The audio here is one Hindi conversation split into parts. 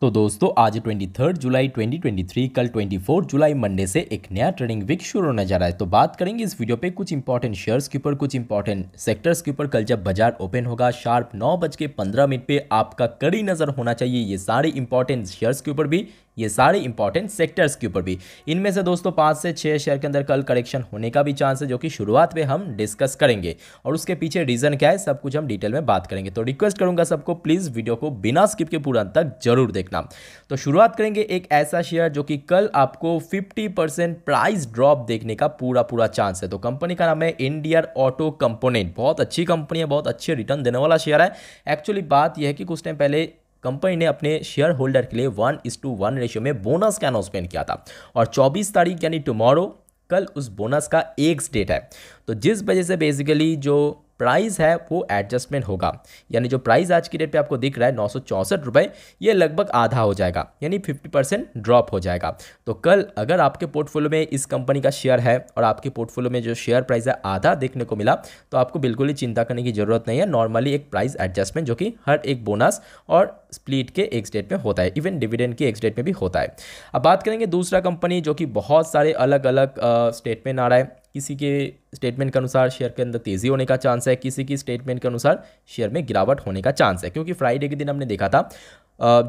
तो दोस्तों आज 23 जुलाई 2023 कल 24 जुलाई मंडे से एक नया ट्रेडिंग वीक शुरू होने जा रहा है तो बात करेंगे इस वीडियो पे कुछ इंपॉर्टेंट शेयर्स के ऊपर कुछ इंपॉर्टेंट सेक्टर्स के ऊपर कल जब बाजार ओपन होगा शार्प नौ बज के पंद्रह मिनट पे आपका कड़ी नज़र होना चाहिए ये सारे इंपॉर्टेंट शेयर्स के ऊपर भी ये सारे इंपॉर्टेंट सेक्टर्स के ऊपर भी इनमें से दोस्तों पाँच से छः शेयर के अंदर कल करेक्शन होने का भी चांस है जो कि शुरुआत में हम डिस्कस करेंगे और उसके पीछे रीज़न क्या है सब कुछ हम डिटेल में बात करेंगे तो रिक्वेस्ट करूंगा सबको प्लीज़ वीडियो को बिना स्किप के पूरा तक जरूर देखना तो शुरुआत करेंगे एक ऐसा शेयर जो कि कल आपको 50% प्राइस ड्रॉप देखने का पूरा पूरा चांस है तो कंपनी का नाम है इंडियर ऑटो कंपोनेंट बहुत अच्छी कंपनी है बहुत अच्छे रिटर्न देने वाला शेयर है एक्चुअली बात यह है कि कुछ टाइम पहले कंपनी ने अपने शेयर होल्डर के लिए one is to one ratio में बोनस का अनाउंसमेंट किया था और 24 तारीख यानी टुमारो कल उस बोनस का एक डेट है तो जिस वजह से बेसिकली जो प्राइस है वो एडजस्टमेंट होगा यानी जो प्राइस आज की डेट पे आपको दिख रहा है नौ सौ चौंसठ रुपये ये लगभग आधा हो जाएगा यानी फिफ्टी परसेंट ड्रॉप हो जाएगा तो कल अगर आपके पोर्टफोलियो में इस कंपनी का शेयर है और आपके पोर्टफोलियो में जो शेयर प्राइस है आधा देखने को मिला तो आपको बिल्कुल ही चिंता करने की ज़रूरत नहीं है नॉर्मली एक प्राइस एडजस्टमेंट जो कि हर एक बोनस और स्प्लिट के एक्स डेट में होता है इवन डिविडेंड के एक्स डेट में भी होता है अब बात करेंगे दूसरा कंपनी जो कि बहुत सारे अलग अलग स्टेटमेंट आ रहा है किसी के स्टेटमेंट के अनुसार शेयर के अंदर तेज़ी होने का चांस है किसी की स्टेटमेंट के अनुसार शेयर में गिरावट होने का चांस है क्योंकि फ्राइडे के दिन हमने देखा था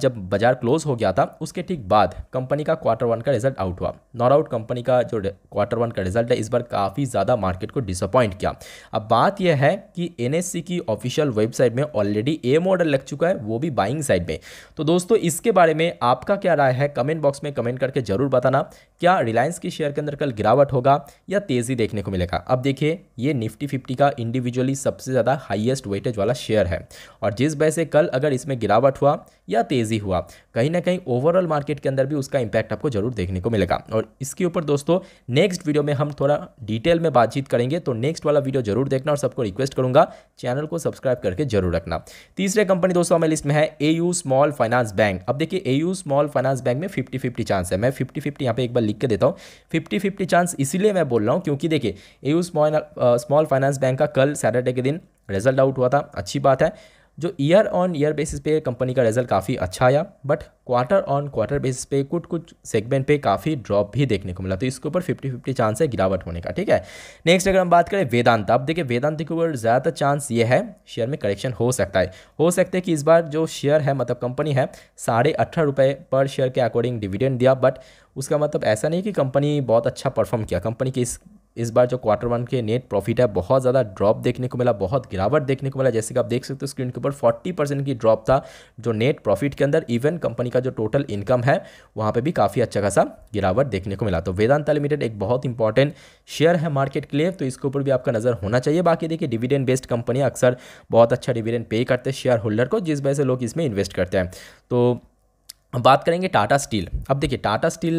जब बाजार क्लोज हो गया था उसके ठीक बाद कंपनी का क्वार्टर वन का रिजल्ट आउट हुआ नॉट आउट कंपनी का जो क्वार्टर वन का रिजल्ट है इस बार काफ़ी ज़्यादा मार्केट को डिसअपॉइंट किया अब बात यह है कि एन e की ऑफिशियल वेबसाइट में ऑलरेडी ए मॉडल लग चुका है वो भी बाइंग साइड में तो दोस्तों इसके बारे में आपका क्या राय है कमेंट बॉक्स में कमेंट करके ज़रूर बताना क्या रिलायंस के शेयर के अंदर कल गिरावट होगा या तेज़ी देखने को मिलेगा अब देखिए ये निफ्टी फिफ्टी का इंडिविजुअली सबसे ज़्यादा हाईएस्ट वेटेज वाला शेयर है और जिस वजह से कल अगर इसमें गिरावट हुआ या तेज़ी हुआ कहीं ना कहीं ओवरऑल मार्केट के अंदर भी उसका इंपैक्ट आपको जरूर देखने को मिलेगा और इसके ऊपर दोस्तों नेक्स्ट वीडियो में हम थोड़ा डिटेल में बातचीत करेंगे तो नेक्स्ट वाला वीडियो जरूर देखना और सबको रिक्वेस्ट करूंगा चैनल को सब्सक्राइब करके जरूर रखना तीसरे कंपनी दोस्तों हमारे लिस्ट में है ए स्मॉल फाइनेंस बैंक अब देखिए ए स्मॉल फाइनेंस बैंक में फिफ्टी फिफ्टी चांस है मैं फिफ्टी फिफ्टी यहाँ पे एक बार लिख के देता हूँ फिफ्टी फिफ्टी चांस इसीलिए मैं बोल रहा हूँ क्योंकि देखिए A small small finance bank का कल सैटरडे के दिन रिजल्ट आउट हुआ था अच्छी बात है जो ईयर ऑन ईयर बेसिस पे कंपनी का रिजल्ट काफ़ी अच्छा आया but quarter on quarter basis पे कुछ कुछ सेगमेंट पे काफ़ी ड्रॉप भी देखने को मिला तो इसके ऊपर फिफ्टी फिफ्टी चांस है गिरावट होने का ठीक है नेक्स्ट अगर हम बात करें वेदांत अब देखिए वेदांत के ऊपर ज़्यादातर चांस ये है शेयर में करेक्शन हो सकता है हो सकता है कि इस बार जो शेयर है मतलब कंपनी है साढ़े अठारह रुपये पर शेयर के अकॉर्डिंग डिविडेंड दिया बट उसका मतलब ऐसा नहीं कि कंपनी बहुत अच्छा परफॉर्म किया कंपनी के इस इस बार जो क्वार्टर वन के नेट प्रॉफिट है बहुत ज़्यादा ड्रॉप देखने को मिला बहुत गिरावट देखने को मिला जैसे कि आप देख सकते हो स्क्रीन के ऊपर फोर्टी परसेंट की ड्रॉप था जो नेट प्रॉफिट के अंदर इवन कंपनी का जो टोटल इनकम है वहाँ पर भी काफ़ी अच्छा खासा गिरावट देखने को मिला तो वेदांता लिमिटेड एक बहुत इंपॉर्टेंट शेयर है मार्केट के लिए तो इसके ऊपर भी आपका नज़र होना चाहिए बाकी देखिए डिविडेंड बेस्ड कंपनियाँ अक्सर बहुत अच्छा डिविडेंड पे करते हैं शेयर होल्डर को जिस वजह से लोग इसमें इन्वेस्ट करते हैं तो अब बात करेंगे टाटा स्टील अब देखिए टाटा स्टील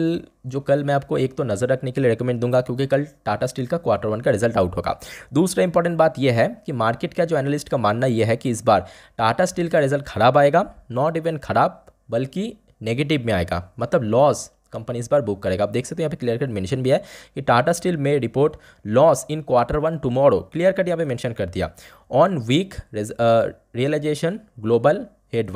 जो कल मैं आपको एक तो नज़र रखने के लिए रेकमेंड दूंगा क्योंकि कल टाटा स्टील का क्वार्टर वन का रिजल्ट आउट होगा दूसरा इंपॉर्टेंट बात यह है कि मार्केट का जो एनालिस्ट का मानना यह है कि इस बार टाटा स्टील का रिजल्ट खराब आएगा नॉट इवन खराब बल्कि नेगेटिव में आएगा मतलब लॉस कंपनी इस बार बुक करेगा आप देख सकते हो यहाँ पे क्लियर कट मेंशन भी है कि टाटा स्टील में report loss in quarter one tomorrow clear cut यहाँ पे मेंशन कर दिया on weak realisation global head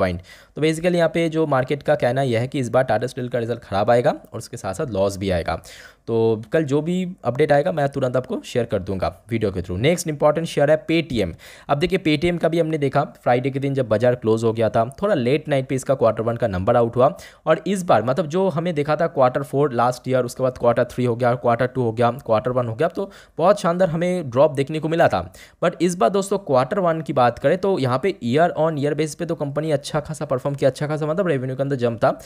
तो बेसिकली यहाँ पे जो मार्केट का कहना यह है कि इस बार टाटा स्टील का रिजल्ट खराब आएगा और उसके साथ साथ लॉस भी आएगा तो कल जो भी अपडेट आएगा मैं तुरंत आपको शेयर कर दूंगा वीडियो के थ्रू नेक्स्ट इंपॉर्टेंट शेयर है पेटीएम अब देखिए पेटीएम का भी हमने देखा फ्राइडे के दिन जब बाजार क्लोज हो गया था थोड़ा लेट नाइट पे इसका क्वार्टर वन का नंबर आउट हुआ और इस बार मतलब जो हमें देखा था क्वार्टर फोर लास्ट ईयर उसके बाद क्वार्टर थ्री हो गया क्वार्टर टू हो गया क्वार्टर वन हो गया तो बहुत शानदार हमें ड्रॉप देखने को मिला था बट इस बार दोस्तों क्वार्टर वन की बात करें तो यहाँ पे ईयर ऑन ईयर बेस पे तो कंपनी अच्छा खासा परफॉर्म किया अच्छा खासा मतलब रेवेन्यू के अंदर जम था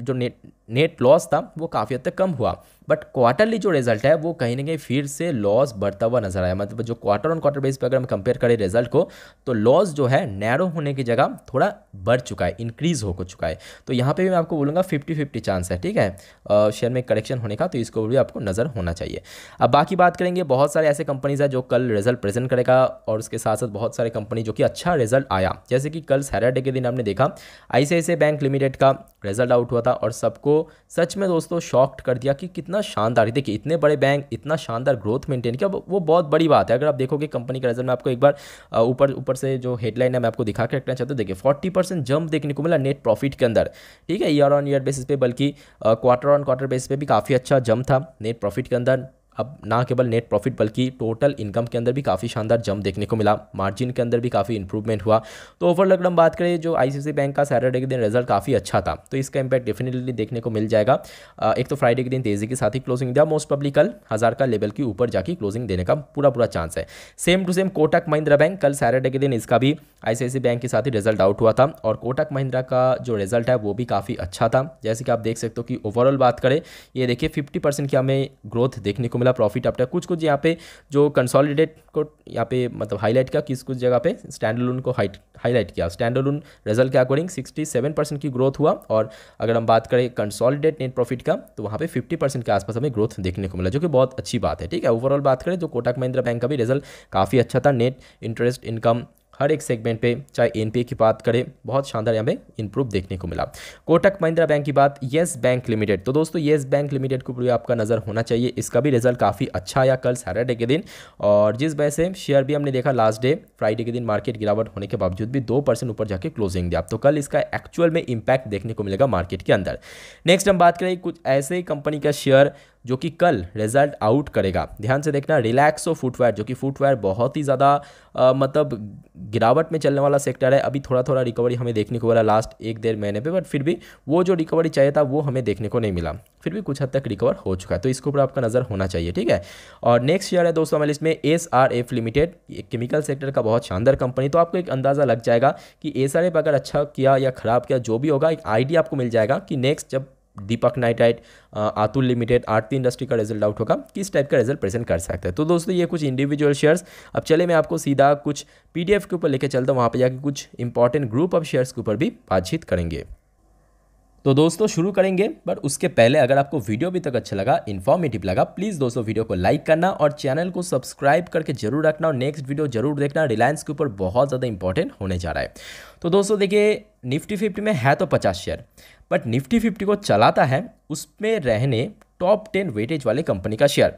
जो नेट नेट लॉस था वो काफ़ी हद तक कम हुआ बट क्वार्टरली जो रिजल्ट है वो कहीं ना कहीं फिर से लॉस बढ़ता हुआ नजर आया मतलब जो क्वार्टर ऑन क्वार्टर बेस पर अगर हम कंपेयर करें रिजल्ट को तो लॉस जो है नैरो होने की जगह थोड़ा बढ़ चुका है इंक्रीज़ हो चुका है तो यहाँ पे भी मैं आपको बोलूँगा फिफ्टी फिफ्टी चांस है ठीक है शेयर में करेक्शन होने का तो इसको भी आपको नज़र होना चाहिए अब बाकी बात करेंगे बहुत सारे ऐसे कंपनीज़ है जो कल रिजल्ट प्रेजेंट करेगा और उसके साथ साथ बहुत सारे कंपनी जो कि अच्छा रिजल्ट आया जैसे कि कल सैटरडे के दिन आपने देखा आई बैंक लिमिटेड का रिजल्ट आउट हुआ था और सबको सच में दोस्तों शॉक्ड कर दिया कि कितना शानदार देखिए इतने बड़े बैंक इतना शानदार ग्रोथ मेंटेन किया वो बहुत बड़ी बात है अगर आप देखोगे कंपनी का रिजल्ट मैं आपको एक बार ऊपर ऊपर से जो हेडलाइन है मैं आपको दिखा के रखना चाहता हूँ देखिए फोर्टी परसेंट जंप देखने को मिला नेट प्रॉफिट के अंदर ठीक है ईयर ऑन ईयर बेसिस पे बल्कि क्वार्टर ऑन क्वार्टर बेसिस पे भी काफ़ी अच्छा जंप था नेट प्रॉफिट के अंदर अब ना केवल नेट प्रॉफिट बल्कि टोटल इनकम के अंदर भी काफ़ी शानदार जम देखने को मिला मार्जिन के अंदर भी काफ़ी इंप्रूवमेंट हुआ तो ओवरऑल अगर हम बात करें जो आईसीसी बैंक का सैटरडे के दिन रिजल्ट काफ़ी अच्छा था तो इसका इंपैक्ट डेफिनेटली देखने को मिल जाएगा एक तो फ्राइडे के दिन तेज़ी के साथ ही क्लोजिंग दिया मोस्ट पब्लिक कल हज़ार का लेवल के ऊपर जाके क्लोजिंग देने का पूरा पूरा चांस है same to same Kotak Mahindra bank कल सैटरडे के दिन इसका भी आई बैंक के साथ ही रिजल्ट आउट हुआ था और कोटक महिंद्रा का जो रिजल्ट है वो भी काफ़ी अच्छा था जैसे कि आप देख सकते हो कि ओवरऑल बात करें ये देखिए फिफ्टी परसेंट की हमें ग्रोथ देखने को मिला वाला प्रॉफिट आप कुछ कुछ यहाँ पे जो कंसोलिडेट को यहाँ पे मतलब हाईलाइट किया किस कुछ जगह पे लोन को हाइट हाईलाइट किया लोन रिजल्ट के अकॉर्डिंग 67 परसेंट की ग्रोथ हुआ और अगर हम बात करें कंसोलिडेट नेट प्रॉफिट का तो वहाँ पे 50 परसेंट के आसपास हमें ग्रोथ देखने को मिला जो कि बहुत अच्छी बात है ठीक है ओवरऑल बात करें जो तो कोटक महिंद्रा बैंक का भी रिजल्ट काफ़ी अच्छा था नेट इंटरेस्ट इनकम हर एक सेगमेंट पे चाहे एन की बात करें बहुत शानदार यहाँ पे इंप्रूव देखने को मिला कोटक महिंद्रा बैंक की बात येस बैंक लिमिटेड तो दोस्तों येस बैंक लिमिटेड को पूरी आपका नज़र होना चाहिए इसका भी रिजल्ट काफ़ी अच्छा आया कल सैटरडे के दिन और जिस वजह से शेयर भी हमने देखा लास्ट डे फ्राइडे के दिन मार्केट गिरावट होने के बावजूद भी दो परसेंट ऊपर जाके क्लोजिंग दिया तो कल इसका एक्चुअल में इम्पैक्ट देखने को मिलेगा मार्केट के अंदर नेक्स्ट हम बात करें कुछ ऐसे ही कंपनी का शेयर जो कि कल रिजल्ट आउट करेगा ध्यान से देखना रिलैक्सो फुटवेयर जो कि फुटवेयर बहुत ही ज़्यादा मतलब गिरावट में चलने वाला सेक्टर है अभी थोड़ा थोड़ा रिकवरी हमें देखने को मिला लास्ट एक डेढ़ महीने पे बट फिर भी वो जो रिकवरी चाहिए था वो हमें देखने को नहीं मिला फिर भी कुछ हद तक रिकवर हो चुका है तो इसके ऊपर आपका नज़र होना चाहिए ठीक है और नेक्स्ट शेयर है दोस्तों हमारे इसमें S R F limited chemical sector का बहुत शानदार कंपनी तो आपको एक अंदाज़ा लग जाएगा कि एस आर एफ अगर अच्छा किया या ख़राब किया जो भी होगा एक आइडिया आपको मिल जाएगा कि नेक्स्ट जब Deepak Nitrite Atul limited Aarti industry का रिजल्ट आउट होगा किस टाइप का रिजल्ट प्रेजेंट कर सकता है तो दोस्तों ये कुछ इंडिविजुअल शेयर्स अब चले मैं आपको सीधा कुछ पीडीएफ के ऊपर लेके चलता हूँ वहाँ पर जाकर कुछ इंपॉर्टेंट ग्रुप ऑफ शेयर्स के ऊपर भी बातचीत करेंगे तो दोस्तों शुरू करेंगे बट उसके पहले अगर आपको वीडियो अभी तक अच्छा लगा इन्फॉर्मेटिव लगा प्लीज़ दोस्तों वीडियो को लाइक करना और चैनल को सब्सक्राइब करके जरूर रखना और नेक्स्ट वीडियो जरूर देखना रिलायंस के ऊपर बहुत ज़्यादा इंपॉर्टेंट होने जा रहा है तो दोस्तों देखिए निफ्टी फिफ्टी में है तो पचास शेयर बट निफ्टी फिफ्टी को चलाता है उसमें रहने टॉप टेन वेटेज वाले कंपनी का शेयर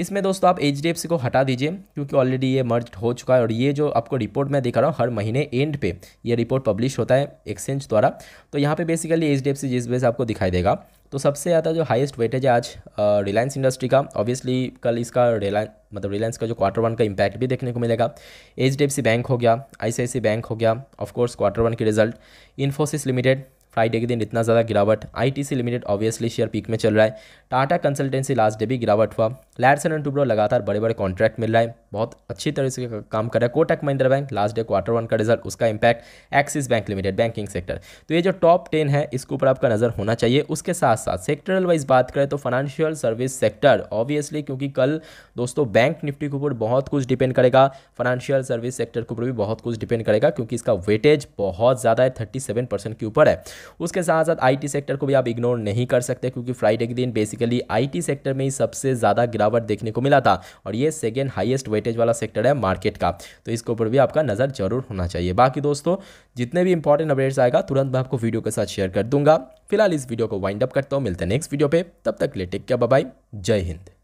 इसमें दोस्तों आप एच को हटा दीजिए क्योंकि ऑलरेडी ये मर्ज हो चुका है और ये जो आपको रिपोर्ट मैं दिखा रहा हूँ हर महीने एंड पे ये रिपोर्ट पब्लिश होता है एक्सचेंज द्वारा तो यहाँ पे बेसिकली एच डी जिस वजह से आपको दिखाई देगा तो सबसे ज़्यादा जो हाइस्ट वेटेज है आज रिलायंस इंडस्ट्री का ऑब्वियसली कल इसका रिलायंस मतलब रिलायंस का जो क्वार्टर वन का इम्पैक्ट भी देखने को मिलेगा एच बैंक हो गया आई बैंक हो गया ऑफकोर्स क्वार्टर वन के रिजल्ट इन्फोसिस लिमिटेड फ्राइडे के दिन इतना ज़्यादा गिरावट ITC limited obviously share peak में चल रहा है टाटा कंसल्टेंसी लास्ट डे भी गिरावट हुआ लैरसन एंड टूब्रो लगातार बड़े बड़े कॉन्ट्रैक्ट मिल रहा है बहुत अच्छी तरह से काम कर रहा है Kotak Mahindra bank last day quarter one का रिजल्ट उसका impact Axis bank limited banking sector तो ये जो टॉप टेन है इसके ऊपर आपका नज़र होना चाहिए उसके साथ साथ सेक्टरल वाइज बात करें तो फाइनेंशियल सर्विस सेक्टर ऑब्वियसली क्योंकि कल दोस्तों बैंक निफ्टी के ऊपर बहुत कुछ डिपेंड करेगा फाइनेंशियल सर्विस सेक्टर के ऊपर भी बहुत कुछ डिपेंड करेगा क्योंकि इसका वेटेज बहुत ज़्यादा है थर्टी के ऊपर है उसके साथ साथ आईटी सेक्टर को भी आप इग्नोर नहीं कर सकते क्योंकि फ्राइडे के दिन बेसिकली आईटी सेक्टर में ही सबसे ज़्यादा गिरावट देखने को मिला था और ये सेकेंड हाइएस्ट वेटेज वाला सेक्टर है मार्केट का तो इसके ऊपर भी आपका नज़र जरूर होना चाहिए बाकी दोस्तों जितने भी इंपॉर्टेंट अपडेट्स आएगा तुरंत मैं आपको वीडियो के साथ शेयर कर दूंगा फिलहाल इस वीडियो को वाइंड अप करता हूँ मिलते हैं नेक्स्ट वीडियो पे तब तक ले टेक क्या बाय जय हिंद